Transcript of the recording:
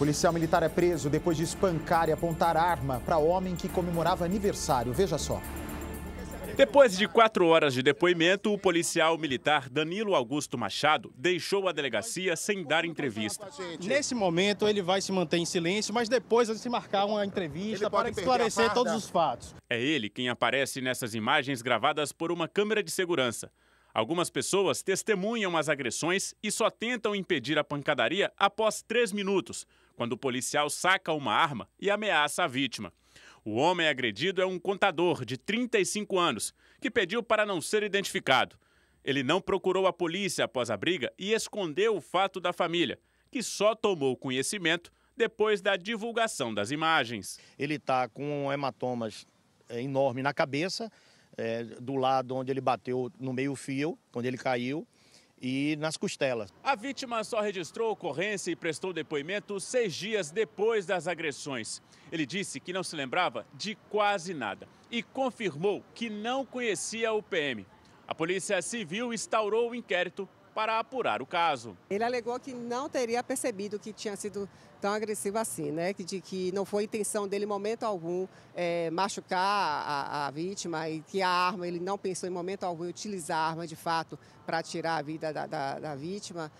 Policial militar é preso depois de espancar e apontar arma para homem que comemorava aniversário. Veja só. Depois de quatro horas de depoimento, o policial militar Danilo Augusto Machado deixou a delegacia sem dar entrevista. Nesse momento, ele vai se manter em silêncio, mas depois vai se marcar uma entrevista para esclarecer todos os fatos. É ele quem aparece nessas imagens gravadas por uma câmera de segurança. Algumas pessoas testemunham as agressões e só tentam impedir a pancadaria após três minutos, quando o policial saca uma arma e ameaça a vítima. O homem agredido é um contador de 35 anos, que pediu para não ser identificado. Ele não procurou a polícia após a briga e escondeu o fato da família, que só tomou conhecimento depois da divulgação das imagens. Ele está com hematomas eh, enorme na cabeça, é, do lado onde ele bateu no meio-fio, quando ele caiu, e nas costelas. A vítima só registrou ocorrência e prestou depoimento seis dias depois das agressões. Ele disse que não se lembrava de quase nada e confirmou que não conhecia o PM. A Polícia Civil instaurou o inquérito para apurar o caso. Ele alegou que não teria percebido que tinha sido tão agressivo assim, né? Que, de que não foi intenção dele, em momento algum, é, machucar a, a, vítima e que a arma, ele não pensou em momento algum em utilizar a arma de fato para tirar a vida da, da, da vítima.